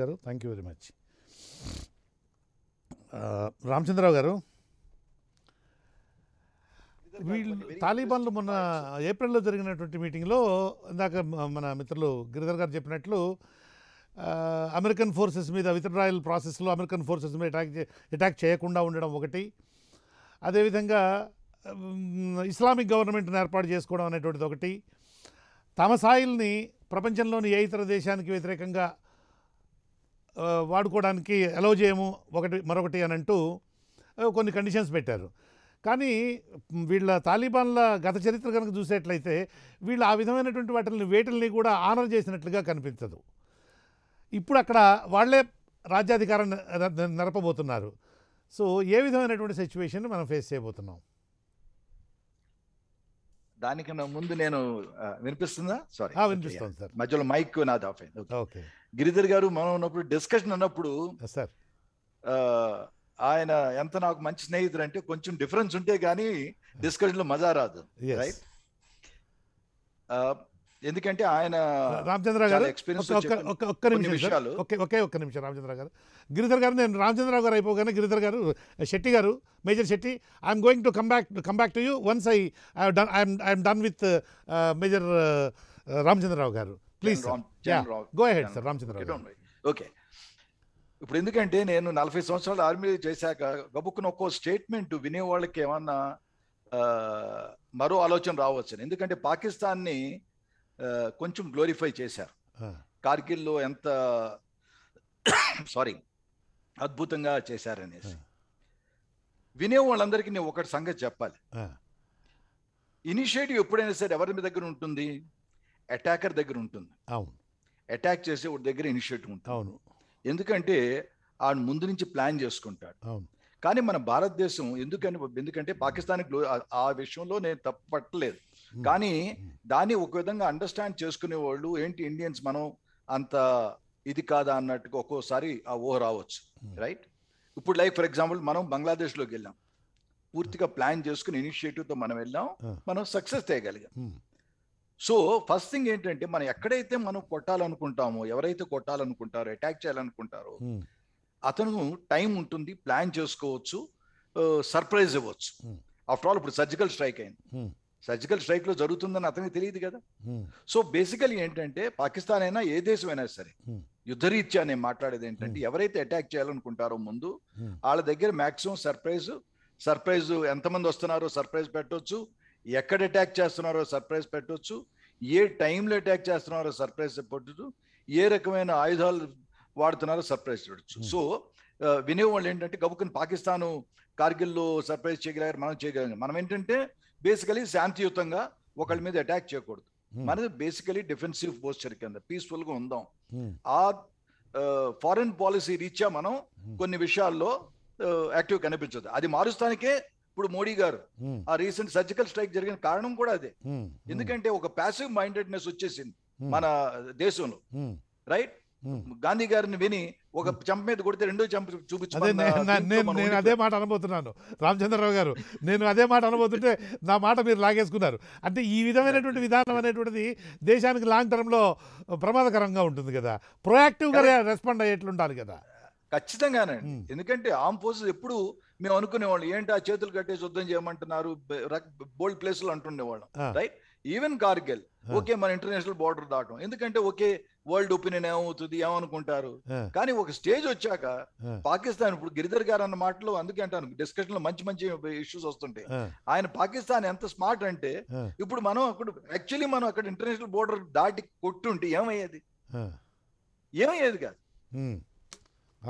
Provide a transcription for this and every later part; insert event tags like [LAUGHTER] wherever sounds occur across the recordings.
గారు thank you very much Ramachandra Rao గారు వీళ్ళు తాలిబాన్లు మొన్న ఏప్రిల్లో జరిగినటువంటి మీటింగ్లో ఇందాక మన మిత్రులు గిరిధర్ గారు చెప్పినట్లు అమెరికన్ ఫోర్సెస్ మీద విత్డ్రాయల్ ప్రాసెస్లో అమెరికన్ ఫోర్సెస్ మీద అటాక్ అటాక్ చేయకుండా ఉండడం ఒకటి అదేవిధంగా ఇస్లామిక్ గవర్నమెంట్ని ఏర్పాటు చేసుకోవడం అనేటువంటిది ఒకటి తమ సాయిల్ని ప్రపంచంలోని ఏ ఇతర దేశానికి వ్యతిరేకంగా వాడుకోవడానికి అలౌ చేయము ఒకటి మరొకటి అని అంటూ కొన్ని కండిషన్స్ పెట్టారు కానీ వీళ్ళ తాలిబాన్ల గత చరిత్ర కనుక చూసేట్లయితే వీళ్ళు ఆ విధమైనటువంటి వాటిని వేటల్ని కూడా ఆనర్ చేసినట్లుగా కనిపించదు ఇప్పుడు అక్కడ వాళ్లే రాజ్యాధికారం నడపబోతున్నారు సో ఏ విధమైనటువంటి సిచ్యువేషన్ మనం ఫేస్ చేయబోతున్నాం దానికన్నా ముందు నేను వినిపిస్తుందా సారీ సార్ మధ్యలో మైక్ నాది ఆఫ్ అయింది ఓకే గిరిధర్ గారు మనం ఉన్నప్పుడు డిస్కషన్ ఉన్నప్పుడు సార్ ఆయన ఎంత నాకు మంచి స్నేహితుడు అంటే కొంచెం డిఫరెన్స్ ఉంటే కానీ డిస్కషన్లో మజా రాదు రైట్ ఎందుకంటే ఆయన రామచంద్ర గారు ఒక్క నిమిషం ఓకే ఒకే ఒక్క నిమిషం రామచంద్ర గారు గిరిధర్ గారు నేను రామచంద్రరావు గారు అయిపోగానే గిరిధర్ గారు శెట్టి గారు major Shetty I'm going to come back come back to you once I done I'm I'm done with major uh, Ramachandrarao గారు please go ahead sir Ramachandrarao okay ఇప్పుడు ఎందుకంటే నేను నలభై సంవత్సరాలు ఆర్మీ చేశాక గబుక్కున ఒక్కో స్టేట్మెంట్ వినే వాళ్ళకి ఏమన్నా uh, మరో ఆలోచన రావచ్చు ఎందుకంటే పాకిస్తాన్ని కొంచెం గ్లోరిఫై చేశారు కార్గిల్లో ఎంత సారీ [COUGHS] అద్భుతంగా చేశారనేసి వినే వాళ్ళందరికీ నేను ఒకటి సంగతి చెప్పాలి ఇనిషియేటివ్ ఎప్పుడైనా సరే ఎవరి దగ్గర ఉంటుంది అటాకర్ దగ్గర ఉంటుంది అవును అటాక్ చేసే ఒక దగ్గర ఇనిషియేటివ్ ఉంటుంది అవును ఎందుకంటే ఆడు ముందు నుంచి ప్లాన్ చేసుకుంటాడు అవును కానీ మన భారతదేశం ఎందుకని ఎందుకంటే పాకిస్తాన్ ఆ విషయంలో నేను తప్పట్లేదు Hmm. కానీ hmm. దాన్ని ఒక విధంగా అండర్స్టాండ్ చేసుకునే వాళ్ళు ఏంటి ఇండియన్స్ మనం అంత ఇది కాదా అన్నట్టుగా ఒక్కోసారి ఆ ఊహ రావచ్చు రైట్ hmm. ఇప్పుడు లైక్ ఫర్ ఎగ్జాంపుల్ మనం బంగ్లాదేశ్లోకి వెళ్ళాం పూర్తిగా ప్లాన్ చేసుకుని ఇనిషియేటివ్తో మనం వెళ్ళాం మనం సక్సెస్ చేయగలిగాం సో ఫస్ట్ థింగ్ ఏంటంటే మనం ఎక్కడైతే మనం కొట్టాలనుకుంటామో ఎవరైతే కొట్టాలనుకుంటారో అటాక్ చేయాలనుకుంటారో అతను టైం ఉంటుంది ప్లాన్ చేసుకోవచ్చు సర్ప్రైజ్ uh, ఇవ్వచ్చు ఆఫ్టర్ ఆల్ ఇప్పుడు సర్జికల్ స్ట్రైక్ అయింది సర్జికల్ స్ట్రైక్ లో జరుగుతుందని అతనికి తెలియదు కదా hmm. సో బేసికలీ ఏంటంటే పాకిస్తాన్ అయినా ఏ దేశమైనా సరే hmm. యుద్ధరీత్యా నేను మాట్లాడేది ఏంటంటే hmm. ఎవరైతే అటాక్ చేయాలనుకుంటారో ముందు వాళ్ళ దగ్గర మాక్సిమం సర్ప్రైజ్ సర్ప్రైజ్ ఎంతమంది వస్తున్నారో సర్ప్రైజ్ పెట్టొచ్చు ఎక్కడ అటాక్ చేస్తున్నారో సర్ప్రైజ్ పెట్టొచ్చు ఏ టైంలో అటాక్ చేస్తున్నారో సర్ప్రైజ్ పెట్టచ్చు ఏ రకమైన ఆయుధాలు వాడుతున్నారో సర్ప్రైజ్ పెట్టచ్చు సో వినేవాళ్ళు ఏంటంటే గబుకుని పాకిస్తాను కార్గిల్లో సర్ప్రైజ్ చేయగలిగారు మనం చేయగలిగారు మనం ఏంటంటే బేసికలీ శాంతియుతంగా ఒకళ్ళ hmm. మీద అటాక్ చేయకూడదు hmm. మనది బేసికలీ డిఫెన్సివ్ పోస్చర్ కింద గా ఉందాం hmm. ఆ ఫారిన్ పాలసీ రీత్యా మనం కొన్ని విషయాల్లో యాక్టివ్ కనిపించదు అది మారుస్తానికే ఇప్పుడు మోడీ గారు ఆ రీసెంట్ సర్జికల్ స్ట్రైక్ జరిగిన కారణం కూడా అదే ఎందుకంటే ఒక ప్యాసివ్ మైండెడ్నెస్ వచ్చేసింది మన దేశంలో రైట్ గాంధీ గారిని విని ఒక చంప మీద కొడితే రెండో చంప చూపించు అదే మాట అనబోతున్నాను రామచంద్రరావు గారు నేను అదే మాట అనబోతుంటే నా మాట మీరు లాగేసుకున్నారు అంటే ఈ విధమైనటువంటి విధానం అనేటువంటిది దేశానికి లాంగ్ టర్మ్లో ప్రమాదకరంగా ఉంటుంది కదా ప్రొయాక్టివ్ గా రెస్పాండ్ అయ్యేట్లు ఉండాలి కదా ఖచ్చితంగానండి ఎందుకంటే ఆమ్ ఫోర్సెస్ ఎప్పుడు మేము అనుకునేవాళ్ళం ఏంటి ఆ చేతులు కట్టే శుద్ధం చేయమంటున్నారు బోల్డ్ లో అంటుండేవాళ్ళం రైట్ ఈవెన్ కార్గిల్ ఓకే మన ఇంటర్నేషనల్ బార్డర్ దాటం ఎందుకంటే ఓకే వరల్డ్ ఒపీనియన్ ఏమవుతుంది ఏమనుకుంటారు కానీ ఒక స్టేజ్ వచ్చాక పాకిస్తాన్ ఇప్పుడు గిరిధర్ గారు అన్న మాటలు అందుకే అంటాను డిస్కషన్ లో మంచి మంచి ఇష్యూస్ వస్తుంటాయి ఆయన పాకిస్తాన్ ఎంత స్మార్ట్ అంటే ఇప్పుడు మనం అక్కడ యాక్చువల్లీ మనం అక్కడ ఇంటర్నేషనల్ బోర్డర్ దాటి కొట్టుంటే ఏమయ్యేది ఏమయ్యేది కాదు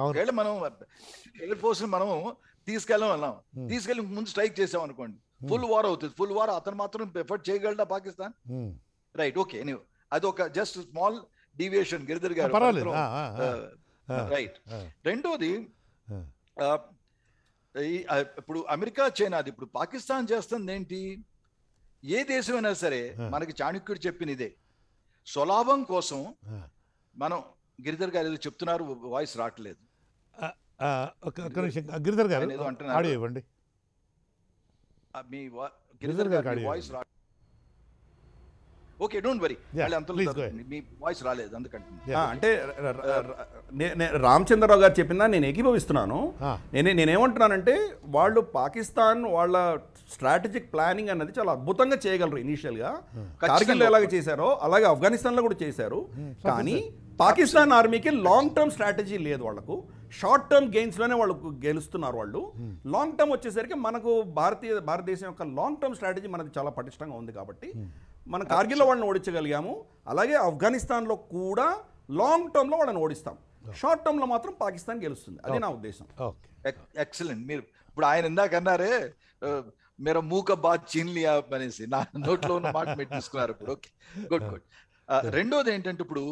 ఒకవేళ మనం ఎయిర్ ఫోర్స్ మనం తీసుకెళ్ళాం అన్నాం తీసుకెళ్ళి ముందు స్ట్రైక్ చేసాం అనుకోండి ఫుల్ వార్ అవుతుంది ఫుల్ వార్ అతను మాత్రం ఎఫర్ట్ చేయగలడా పాకిస్తాన్ రైట్ ఓకే అది ఒక జస్ట్ స్మాల్ డీవియేషన్ గిరిధర్ గారు రైట్ రెండోది ఇప్పుడు అమెరికా చైనాది ఇప్పుడు పాకిస్తాన్ చేస్తుంది ఏంటి ఏ దేశమైనా సరే మనకి చాణక్యుడు చెప్పిన ఇదే స్వలాభం కోసం మనం గిరిధర్ గారు ఏదో చెప్తున్నారు వాయిస్ రావట్లేదు గిరిధర్ గారు ఆడియో ఇవ్వండి ఓకే డోంట్ వరీ మీ వాయిస్ రాలేదు అందుకంటే అంటే రామచంద్రరావు గారు చెప్పిందా నేను ఏకీభవిస్తున్నాను నేనే నేనేమంటున్నానంటే వాళ్ళు పాకిస్తాన్ వాళ్ళ స్ట్రాటజిక్ ప్లానింగ్ అన్నది చాలా అద్భుతంగా చేయగలరు ఇనీషియల్గా కార్గిల్లో ఎలాగ చేశారో అలాగే ఆఫ్ఘనిస్తాన్లో కూడా చేశారు కానీ పాకిస్తాన్ ఆర్మీకి లాంగ్ టర్మ్ స్ట్రాటజీ లేదు వాళ్ళకు షార్ట్ టర్మ్ లోనే వాళ్ళు గెలుస్తున్నారు వాళ్ళు లాంగ్ టర్మ్ వచ్చేసరికి మనకు భారతీయ భారతదేశం యొక్క లాంగ్ టర్మ్ స్ట్రాటజీ మనకు చాలా పటిష్టంగా ఉంది కాబట్టి మన కార్గిల్లో వాళ్ళని ఓడించగలిగాము అలాగే ఆఫ్ఘనిస్తాన్లో కూడా లాంగ్ టర్మ్లో వాళ్ళని ఓడిస్తాం షార్ట్ టర్మ్లో మాత్రం పాకిస్తాన్ గెలుస్తుంది అది నా ఉద్దేశం ఎక్సలెంట్ మీరు ఇప్పుడు ఆయన ఇందాక అన్నారే మీరు మూక బా చిన్లియా అనేసి నా నోట్లో ఉన్న మాట మీరు ఇప్పుడు ఓకే గుడ్ గుడ్ రెండోది ఏంటంటే ఇప్పుడు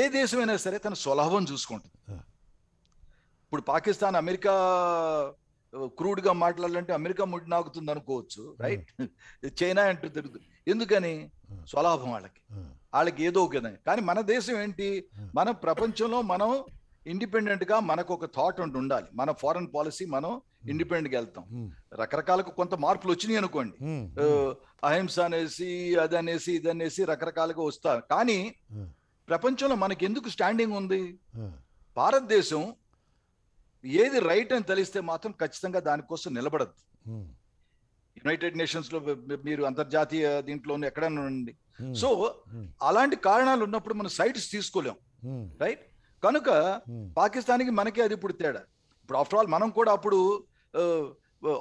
ఏ దేశమైనా సరే తన స్వలాభం చూసుకుంటుంది ఇప్పుడు పాకిస్తాన్ అమెరికా క్రూడ్గా మాట్లాడాలంటే అమెరికా ముడి నాగుతుంది అనుకోవచ్చు రైట్ చైనా అంటూ తిరుగుతుంది ఎందుకని స్వలాభం వాళ్ళకి వాళ్ళకి ఏదో ఒక కానీ మన దేశం ఏంటి మన ప్రపంచంలో మనం ఇండిపెండెంట్గా మనకు ఒక థాట్ ఉండి ఉండాలి మన ఫారెన్ పాలసీ మనం Hmm. గా వెళ్తాం hmm. రకరకాలకు కొంత మార్పులు వచ్చినాయి అనుకోండి hmm. అహింస అనేసి అది అనేసి ఇది అనేసి రకరకాలుగా వస్తారు కానీ ప్రపంచంలో మనకి ఎందుకు స్టాండింగ్ ఉంది భారతదేశం ఏది రైట్ అని తెలిస్తే మాత్రం ఖచ్చితంగా దానికోసం నిలబడద్దు యునైటెడ్ నేషన్స్ లో మీరు అంతర్జాతీయ దీంట్లోనే ఎక్కడైనా ఉండండి సో అలాంటి కారణాలు ఉన్నప్పుడు మనం సైట్స్ తీసుకోలేం రైట్ కనుక పాకిస్తాన్కి మనకే అది ఇప్పుడు తేడా ఇప్పుడు ఆఫ్టర్ ఆల్ మనం కూడా అప్పుడు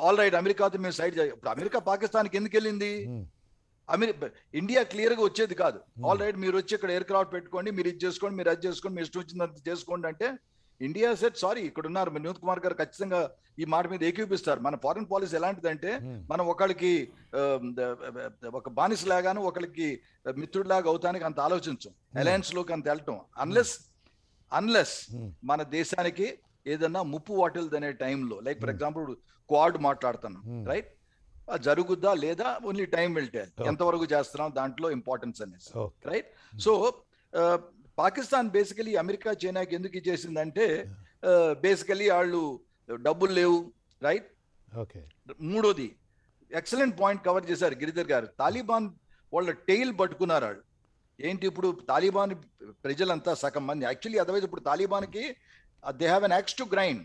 ఆల్ రైట్ అమెరికాతో మేము సైడ్ ఇప్పుడు అమెరికా పాకిస్తాన్కి ఎందుకు వెళ్ళింది hmm. అమెరికా ఇండియా క్లియర్ గా వచ్చేది కాదు ఆల్ hmm. రైట్ మీరు వచ్చి ఇక్కడ ఎయిర్ క్రాఫ్ట్ పెట్టుకోండి మీరు ఇది చేసుకోండి మీరు అది చేసుకోండి మీరు ఇష్టం వచ్చిందంత చేసుకోండి అంటే ఇండియా సెట్ సారీ ఇక్కడ ఉన్నారు వినోద్ కుమార్ గారు ఖచ్చితంగా ఈ మాట మీద ఏకీపిస్తారు మన ఫారిన్ పాలసీ ఎలాంటిదంటే hmm. మనం ఒకళ్ళకి ఒక బానిస లాగాను ఒకళ్ళకి లాగా అవుతానికి అంత ఆలోచించం అలయన్స్ లోకి అంత వెళ్ళటం అన్లెస్ అన్లెస్ మన దేశానికి ఏదన్నా ముప్పు వాటిల్దనే టైంలో లైక్ ఫర్ ఎగ్జాంపుల్ క్వాడ్ మాట్లాడుతున్నాం రైట్ జరుగుద్దా లేదా ఓన్లీ టైం వెళ్తే ఎంతవరకు చేస్తున్నాం దాంట్లో ఇంపార్టెన్స్ అనేసి right so Pakistan basically America చైనాకి ఎందుకు ఇచ్చేసిందంటే బేసికలీ వాళ్ళు డబ్బులు లేవు రైట్ మూడోది ఎక్సలెంట్ పాయింట్ కవర్ చేశారు గిరిధర్ గారు తాలిబాన్ వాళ్ళ టెయిల్ పట్టుకున్నారు వాళ్ళు ఏంటి ఇప్పుడు తాలిబాన్ ప్రజలంతా సగం మంది యాక్చువల్లీ అదర్వైజ్ ఇప్పుడు తాలిబాన్కి they have an axe to grind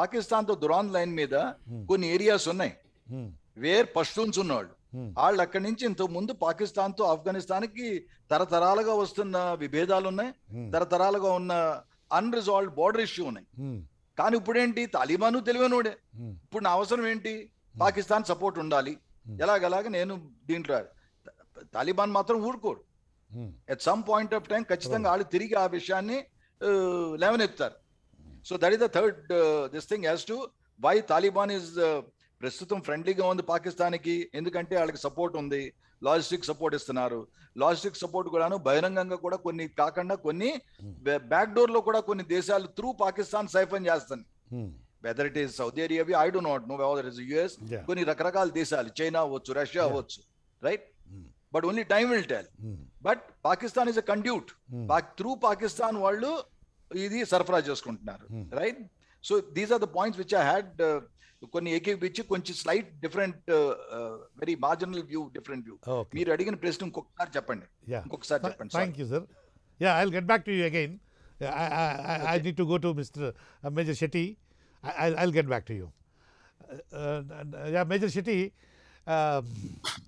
Pakistan తో దురాన్ లైన్ మీద hmm. కొన్ని ఏరియాస్ ఉన్నాయి వేర్ hmm. పష్టూన్స్ ఉన్నాడు hmm. వాళ్ళు అక్కడి నుంచి ఇంత ముందు పాకిస్తాన్ తో ఆఫ్ఘనిస్తాన్ కి తరతరాలుగా వస్తున్న విభేదాలు ఉన్నాయి తరతరాలుగా ఉన్న అన్రిజాల్వ్డ్ బార్డర్ ఇష్యూ ఉన్నాయి కానీ ఇప్పుడేంటి తాలిబాను తెలివైనోడే ఇప్పుడు నా అవసరం ఏంటి పాకిస్తాన్ సపోర్ట్ ఉండాలి ఎలాగలాగ నేను దీంట్లో తాలిబాన్ మాత్రం ఊరుకోరు at some point of time ఖచ్చితంగా వాళ్ళు తిరిగి ఆ విషయాన్ని uh, లేవనెత్తారు so that is the third this thing as to why Taliban is ప్రస్తుతం ఫ్రెండ్లీగా ఉంది పాకిస్తాన్కి ఎందుకంటే వాళ్ళకి సపోర్ట్ ఉంది లాజిస్టిక్ సపోర్ట్ ఇస్తున్నారు లాజిస్టిక్ సపోర్ట్ కూడాను బహిరంగంగా కూడా కొన్ని కాకుండా కొన్ని బ్యాక్ డోర్ లో కూడా కొన్ని దేశాలు త్రూ పాకిస్తాన్ సైఫన్ చేస్తాను whether it is Saudi Arabia I don't not know whether is US కొన్ని రకరకాల దేశాలు చైనా అవ్వచ్చు రష్యా అవ్వచ్చు right but only time will tell but Pakistan is a conduit through Pakistan వాళ్ళు ఇది సరఫరా చేసుకుంటున్నారు right so these are the points which I had కొన్ని ఏకీపించి కొంచెం slight different very marginal view different view మీరు అడిగిన ప్రశ్న ఇంకొకసారి చెప్పండి ఇంకొకసారి చెప్పండి thank you sir ya I get back to you again I need to go to mister major Shetty I get back to you ya major Shetty